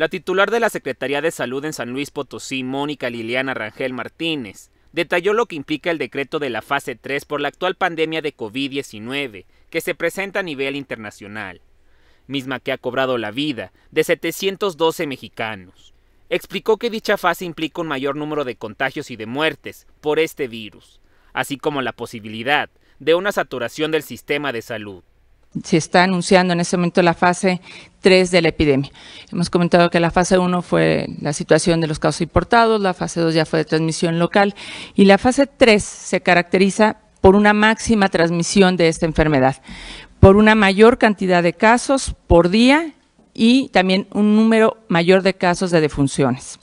La titular de la Secretaría de Salud en San Luis Potosí, Mónica Liliana Rangel Martínez, detalló lo que implica el decreto de la fase 3 por la actual pandemia de COVID-19 que se presenta a nivel internacional, misma que ha cobrado la vida de 712 mexicanos. Explicó que dicha fase implica un mayor número de contagios y de muertes por este virus, así como la posibilidad de una saturación del sistema de salud se está anunciando en este momento la fase 3 de la epidemia. Hemos comentado que la fase 1 fue la situación de los casos importados, la fase 2 ya fue de transmisión local y la fase 3 se caracteriza por una máxima transmisión de esta enfermedad, por una mayor cantidad de casos por día y también un número mayor de casos de defunciones.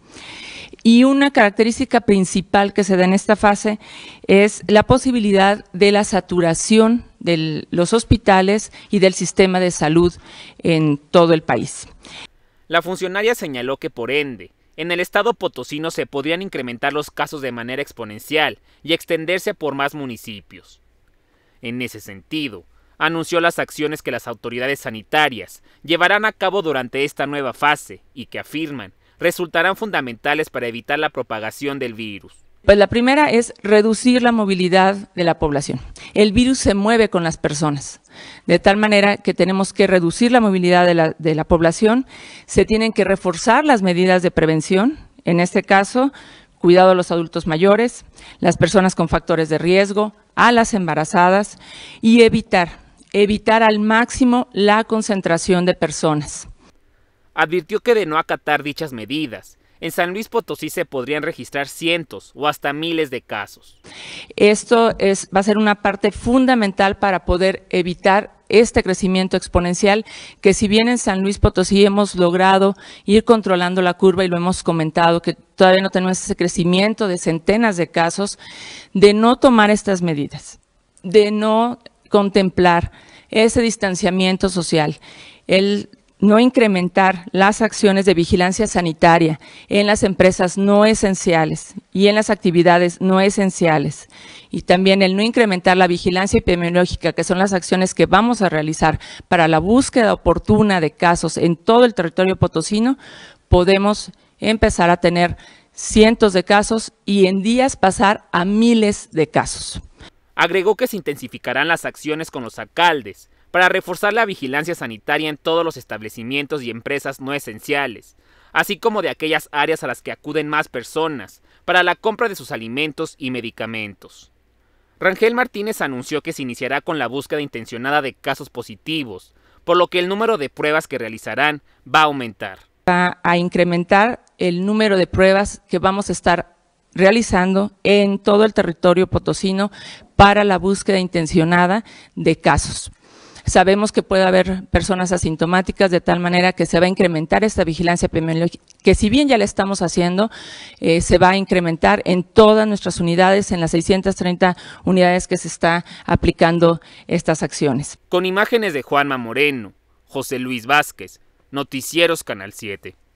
Y una característica principal que se da en esta fase es la posibilidad de la saturación de los hospitales y del sistema de salud en todo el país. La funcionaria señaló que por ende, en el estado potosino se podrían incrementar los casos de manera exponencial y extenderse por más municipios. En ese sentido, anunció las acciones que las autoridades sanitarias llevarán a cabo durante esta nueva fase y que afirman resultarán fundamentales para evitar la propagación del virus. Pues la primera es reducir la movilidad de la población. El virus se mueve con las personas, de tal manera que tenemos que reducir la movilidad de la, población, se tienen que reforzar las medidas de prevención, en este caso, cuidado a los adultos mayores, las personas con factores de riesgo, a las embarazadas y evitar, evitar al máximo la concentración de personas. Advirtió que de no acatar dichas medidas, en San Luis Potosí se podrían registrar cientos o hasta miles de casos. Esto es, va a ser una parte fundamental para poder evitar este crecimiento exponencial que si bien en San Luis Potosí hemos logrado ir controlando la curva y lo hemos comentado que todavía no tenemos ese crecimiento de centenas de casos, de no tomar estas medidas, de no contemplar ese distanciamiento social, el no incrementar las acciones de vigilancia sanitaria en las empresas no esenciales y en las actividades no esenciales y también el no incrementar la vigilancia epidemiológica, que son las acciones que vamos a realizar para la búsqueda oportuna de casos en todo el territorio potosino, podemos empezar a tener cientos de casos y en días pasar a miles de casos. Agregó que se intensificarán las acciones con los alcaldes, para reforzar la vigilancia sanitaria en todos los establecimientos y empresas no esenciales, así como de aquellas áreas a las que acuden más personas para la compra de sus alimentos y medicamentos. Rangel Martínez anunció que se iniciará con la búsqueda intencionada de casos positivos, por lo que el número de pruebas que realizarán va a aumentar. Va a incrementar el número de pruebas que vamos a estar realizando en todo el territorio potosino para la búsqueda intencionada de casos. Sabemos que puede haber personas asintomáticas de tal manera que se va a incrementar esta vigilancia epidemiológica, que si bien ya la estamos haciendo, eh, se va a incrementar en todas nuestras unidades, en las 630 unidades que se está aplicando estas acciones. Con imágenes de Juanma Moreno, José Luis Vázquez, Noticieros Canal 7.